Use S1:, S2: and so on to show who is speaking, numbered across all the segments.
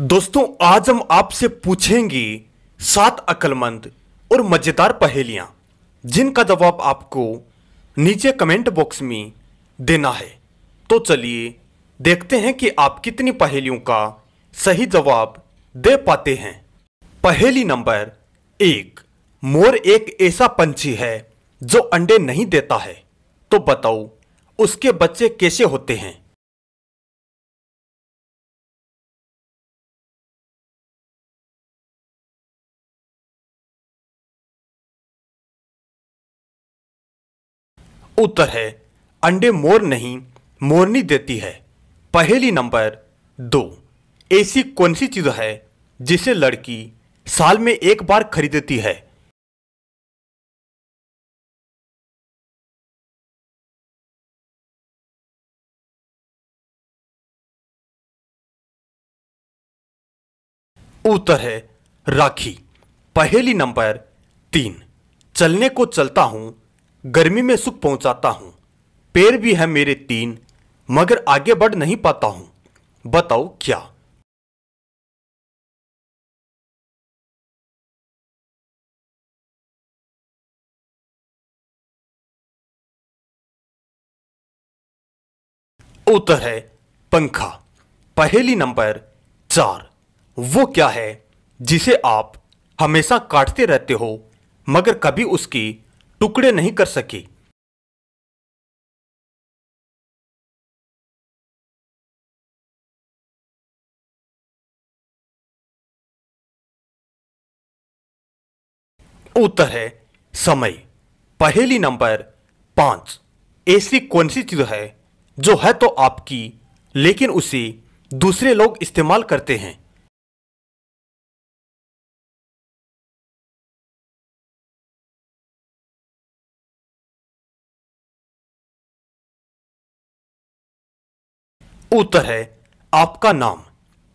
S1: दोस्तों आज हम आपसे पूछेंगे सात अक्लमंद और मज़ेदार पहेलियां जिनका जवाब आपको नीचे कमेंट बॉक्स में देना है तो चलिए देखते हैं कि आप कितनी पहेलियों का सही जवाब दे पाते हैं पहेली नंबर एक मोर एक ऐसा पंछी है जो अंडे नहीं देता है तो बताओ उसके बच्चे कैसे होते हैं उत्तर है अंडे मोर नहीं मोरनी देती है पहली नंबर दो ऐसी कौन सी चीज़ है जिसे लड़की साल में एक बार खरीदती है उत्तर है राखी पहली नंबर तीन चलने को चलता हूं गर्मी में सुख पहुंचाता हूं पैर भी है मेरे तीन मगर आगे बढ़ नहीं पाता हूं बताओ क्या उत्तर है पंखा पहली नंबर चार वो क्या है जिसे आप हमेशा काटते रहते हो मगर कभी उसकी टुकड़े नहीं कर सकी उत्तर है समय पहली नंबर पांच ऐसी कौन सी चीज है जो है तो आपकी लेकिन उसे दूसरे लोग इस्तेमाल करते हैं उत्तर है आपका नाम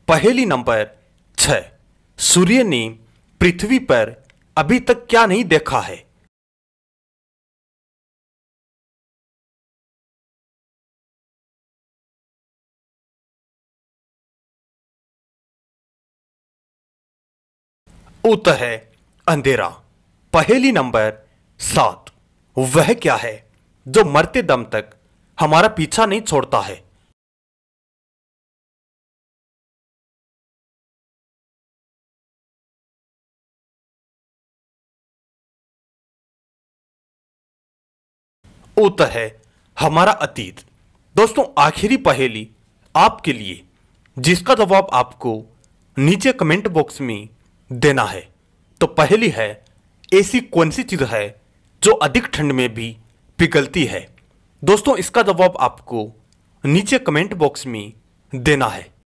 S1: पहली नंबर छ सूर्य ने पृथ्वी पर अभी तक क्या नहीं देखा है उत्तर है अंधेरा पहली नंबर सात वह क्या है जो मरते दम तक हमारा पीछा नहीं छोड़ता है उत्तर है हमारा अतीत दोस्तों आखिरी पहेली आपके लिए जिसका जवाब आपको नीचे कमेंट बॉक्स में देना है तो पहली है ऐसी कौन सी चीज़ है जो अधिक ठंड में भी पिघलती है दोस्तों इसका जवाब आपको नीचे कमेंट बॉक्स में देना है